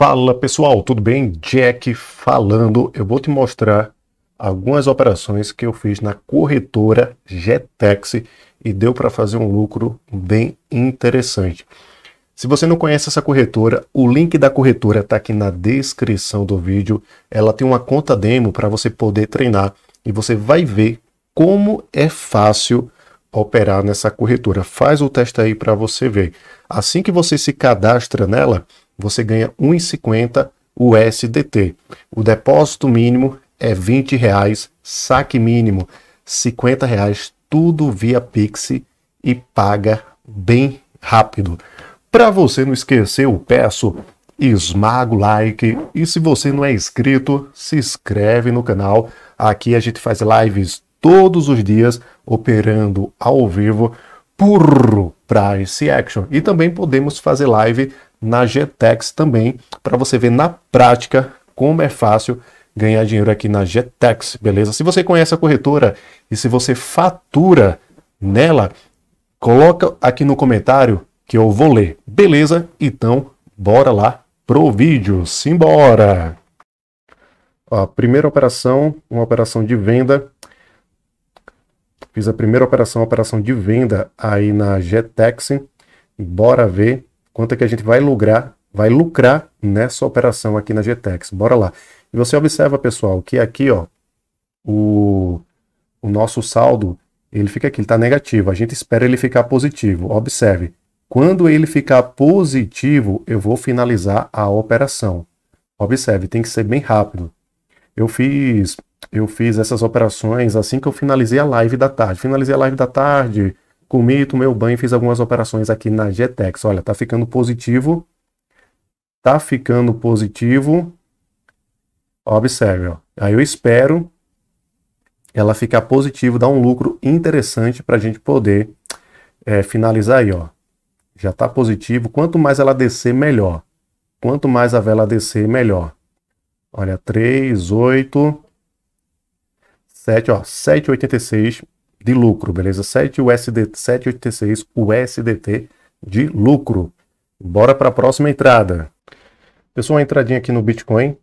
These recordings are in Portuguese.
Fala pessoal, tudo bem? Jack falando. Eu vou te mostrar algumas operações que eu fiz na corretora Jetex e deu para fazer um lucro bem interessante. Se você não conhece essa corretora, o link da corretora está aqui na descrição do vídeo. Ela tem uma conta demo para você poder treinar e você vai ver como é fácil operar nessa corretora. Faz o teste aí para você ver. Assim que você se cadastra nela, você ganha 1,50 USDT. O depósito mínimo é 20 reais, saque mínimo 50 reais, tudo via Pix e paga bem rápido. Para você não esquecer, eu peço esmaga o like e se você não é inscrito, se inscreve no canal. Aqui a gente faz lives todos os dias operando ao vivo por Price Action e também podemos fazer live na Getex também, para você ver na prática como é fácil ganhar dinheiro aqui na Getex, beleza? Se você conhece a corretora e se você fatura nela, coloca aqui no comentário que eu vou ler, beleza? Então, bora lá pro vídeo, simbora! Ó, primeira operação, uma operação de venda. Fiz a primeira operação, operação de venda aí na Getex. Bora ver quanto é que a gente vai lucrar, vai lucrar nessa operação aqui na GTEX. Bora lá. E você observa, pessoal, que aqui, ó, o, o nosso saldo, ele fica aqui, ele tá negativo. A gente espera ele ficar positivo. Observe, quando ele ficar positivo, eu vou finalizar a operação. Observe, tem que ser bem rápido. Eu fiz, eu fiz essas operações assim que eu finalizei a live da tarde. Finalizei a live da tarde, Comi, tomei o banho e fiz algumas operações aqui na GTEx. Olha, tá ficando positivo. Tá ficando positivo. Observe, ó. Aí eu espero ela ficar positivo, dar um lucro interessante para a gente poder é, finalizar aí, ó. Já tá positivo. Quanto mais ela descer, melhor. Quanto mais a vela descer, melhor. Olha, 3, 8, 7, ó, 7,86 de lucro, beleza? 7 USD, 786 USDT de lucro. Bora para a próxima entrada. Pessoal, uma entradinha aqui no Bitcoin,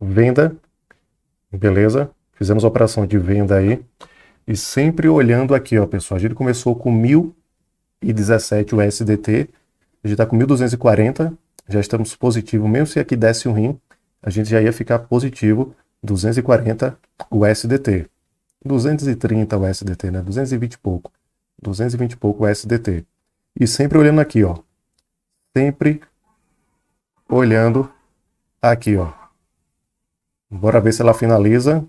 venda, beleza? Fizemos a operação de venda aí. E sempre olhando aqui, ó, pessoal, a gente começou com 1017 USDT, a gente está com 1240, já estamos positivo, mesmo se aqui desse um rim, a gente já ia ficar positivo 240 USDT. 230 o SDT, né? 220 e pouco. 220 e pouco o SDT. E sempre olhando aqui, ó. Sempre olhando aqui, ó. Bora ver se ela finaliza.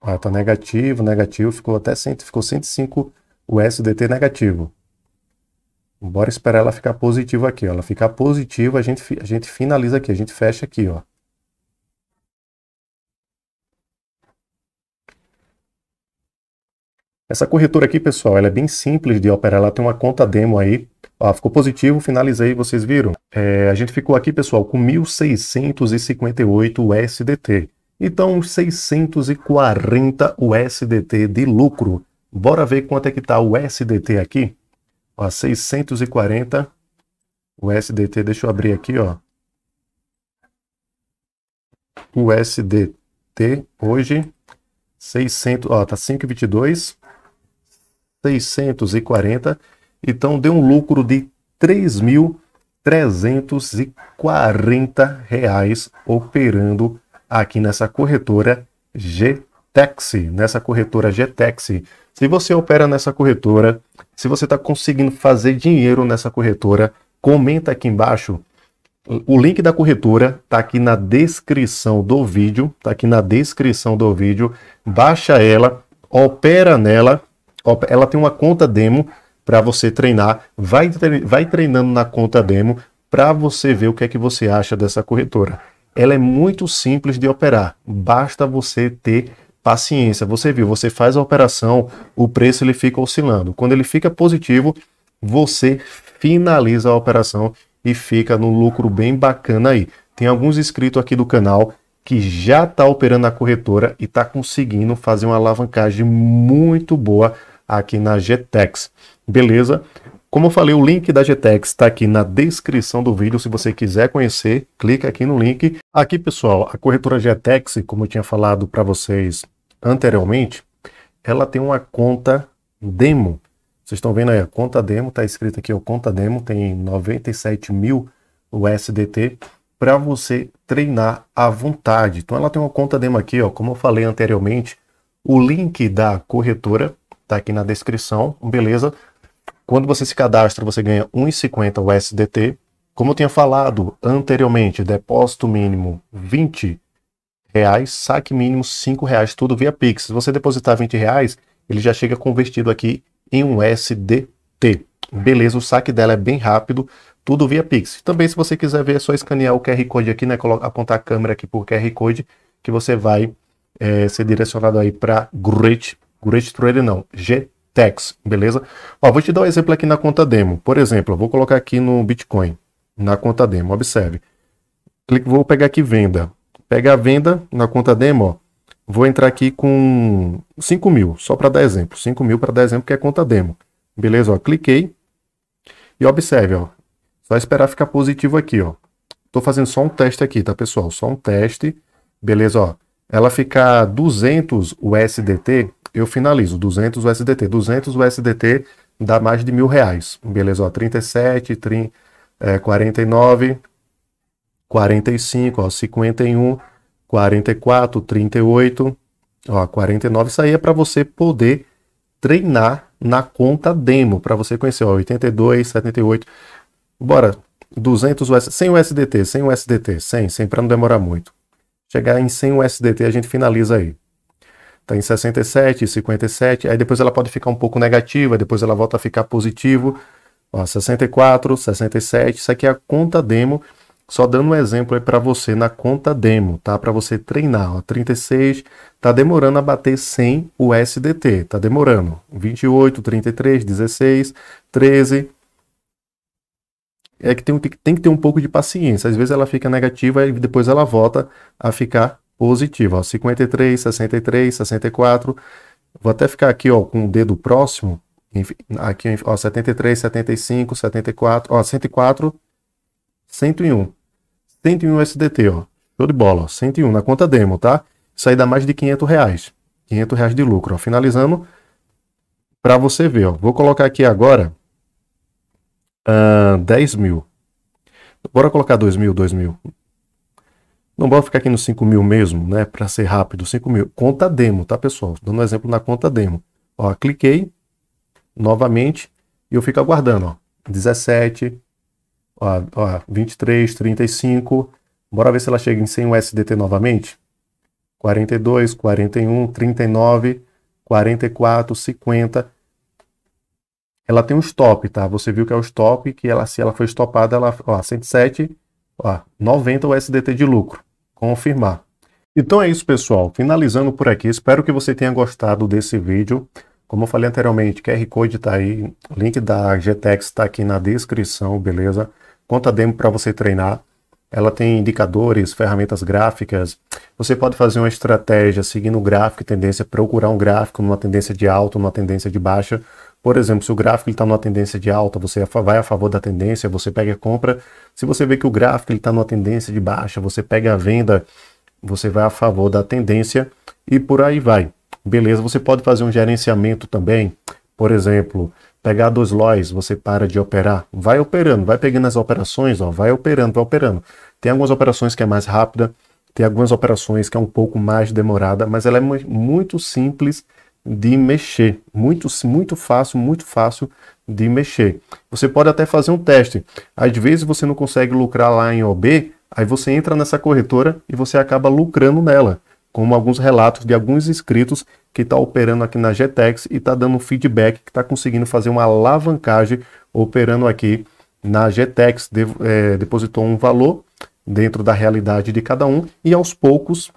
Ah, tá negativo, negativo, ficou até 100, ficou 105 o SDT negativo. Bora esperar ela ficar positiva aqui, ó. Ela ficar positiva, a gente, a gente finaliza aqui, a gente fecha aqui, ó. Essa corretora aqui, pessoal, ela é bem simples de operar. Ela tem uma conta demo aí. Ah, ficou positivo, finalizei, vocês viram? É, a gente ficou aqui, pessoal, com 1.658 USDT. Então, 640 USDT de lucro. Bora ver quanto é que está o USDT aqui? Ó, 640 SDT, deixa eu abrir aqui, ó. SDT hoje 600, ó, tá 5,22, 640. Então deu um lucro de 3.340 reais operando aqui nessa corretora G Gtx nessa corretora Gtx Se você opera nessa corretora, se você está conseguindo fazer dinheiro nessa corretora, comenta aqui embaixo. O link da corretora está aqui na descrição do vídeo, está aqui na descrição do vídeo. Baixa ela, opera nela, ela tem uma conta demo para você treinar, vai, tre vai treinando na conta demo para você ver o que é que você acha dessa corretora. Ela é muito simples de operar, basta você ter paciência. Você viu, você faz a operação, o preço ele fica oscilando. Quando ele fica positivo, você finaliza a operação e fica no lucro bem bacana aí. Tem alguns inscritos aqui do canal que já está operando a corretora e está conseguindo fazer uma alavancagem muito boa aqui na GTEX. Beleza? Como eu falei, o link da GTEx está aqui na descrição do vídeo. Se você quiser conhecer, clica aqui no link. Aqui, pessoal, a corretora GTEx, como eu tinha falado para vocês anteriormente, ela tem uma conta demo. Vocês estão vendo aí a conta demo, está escrito aqui, O conta demo, tem 97 mil USDT para você treinar à vontade. Então ela tem uma conta demo aqui, ó, como eu falei anteriormente, o link da corretora está aqui na descrição, beleza? Quando você se cadastra, você ganha 1,50 USDT. Como eu tinha falado anteriormente, depósito mínimo 20 reais, saque mínimo 5 reais, tudo via Pix. Se você depositar 20 reais, ele já chega convertido aqui em um USDT. Beleza, o saque dela é bem rápido, tudo via Pix. Também se você quiser ver, é só escanear o QR Code aqui, né? Apontar a câmera aqui por QR Code, que você vai é, ser direcionado aí para Great, Great Trader não, GT tax, beleza? Ó, vou te dar um exemplo aqui na conta demo. Por exemplo, vou colocar aqui no Bitcoin, na conta demo, observe. Clique, vou pegar aqui venda. Pega a venda na conta demo, ó. Vou entrar aqui com 5 mil, só para dar exemplo. 5 mil para dar exemplo que é conta demo. Beleza, ó, cliquei. E observe, ó. Só esperar ficar positivo aqui, ó. Tô fazendo só um teste aqui, tá, pessoal? Só um teste. Beleza, ó. Ela ficar 200 USDT, eu finalizo. 200 USDT. 200 USDT dá mais de mil reais. Beleza, ó, 37, 30, é, 49, 45, ó, 51, 44, 38, ó, 49. Isso aí é para você poder treinar na conta demo, para você conhecer, ó, 82, 78. Bora, 200 US, 100 USDT, 100 USDT, 100, 100 para não demorar muito. Chegar em 100 USDT a gente finaliza aí está em 67, 57, aí depois ela pode ficar um pouco negativa, depois ela volta a ficar positivo, ó, 64, 67, isso aqui é a conta demo, só dando um exemplo aí para você na conta demo, tá? Para você treinar, ó, 36, tá demorando a bater 100 USDT, tá demorando. 28, 33, 16, 13, é que tem, tem, que ter um pouco de paciência. Às vezes ela fica negativa e depois ela volta a ficar positivo. Ó, 53, 63, 64. Vou até ficar aqui ó, com o dedo próximo. Aqui, ó, 73, 75, 74, ó, 104, 101. 101 SDT, ó. Show de bola, ó, 101 na conta demo, tá? Isso aí dá mais de 500 reais. 500 reais de lucro, ó. Finalizando, para você ver, ó. Vou colocar aqui agora uh, ah, 10 mil. Bora colocar 2 mil, 2 mil. Não bora ficar aqui nos 5 mil mesmo, né? Para ser rápido, 5 mil. Conta demo, tá, pessoal? Dando um exemplo na conta demo. Ó, cliquei novamente e eu fico aguardando, ó. 17, ó, ó, 23, 35. Bora ver se ela chega em 100 USDT novamente. 42, 41, 39, 44, 50. Ela tem um stop, tá? Você viu que é o stop, que ela, se ela foi stopada, ela, ó, 107, ó, 90 USDT de lucro confirmar. Então é isso, pessoal. Finalizando por aqui, espero que você tenha gostado desse vídeo. Como eu falei anteriormente, QR Code está aí, link da GTEx está aqui na descrição, beleza? Conta demo para você treinar. Ela tem indicadores, ferramentas gráficas. Você pode fazer uma estratégia seguindo o gráfico e tendência, procurar um gráfico numa tendência de alta, numa tendência de baixa. Por exemplo, se o gráfico está numa tendência de alta, você vai a favor da tendência, você pega a compra. Se você vê que o gráfico está numa tendência de baixa, você pega a venda, você vai a favor da tendência e por aí vai. Beleza, você pode fazer um gerenciamento também. Por exemplo, pegar dois lois, você para de operar, vai operando, vai pegando as operações, ó, vai operando, vai operando. Tem algumas operações que é mais rápida, tem algumas operações que é um pouco mais demorada, mas ela é muito simples de mexer. Muito, muito fácil, muito fácil de mexer. Você pode até fazer um teste. Às vezes você não consegue lucrar lá em OB, aí você entra nessa corretora e você acaba lucrando nela. Como alguns relatos de alguns inscritos que está operando aqui na GTEx e está dando feedback, que está conseguindo fazer uma alavancagem operando aqui na GTEx. De, é, depositou um valor dentro da realidade de cada um e aos poucos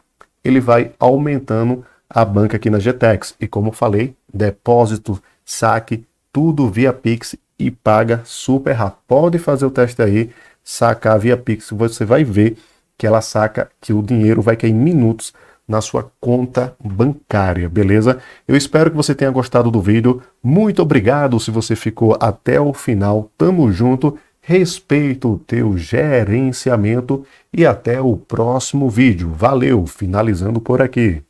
ele vai aumentando a banca aqui na Getex. E como falei, depósito, saque, tudo via Pix e paga super rápido. Pode fazer o teste aí, sacar via Pix, você vai ver que ela saca que o dinheiro vai cair em minutos na sua conta bancária, beleza? Eu espero que você tenha gostado do vídeo. Muito obrigado se você ficou até o final. Tamo junto. respeito o teu gerenciamento e até o próximo vídeo. Valeu, finalizando por aqui.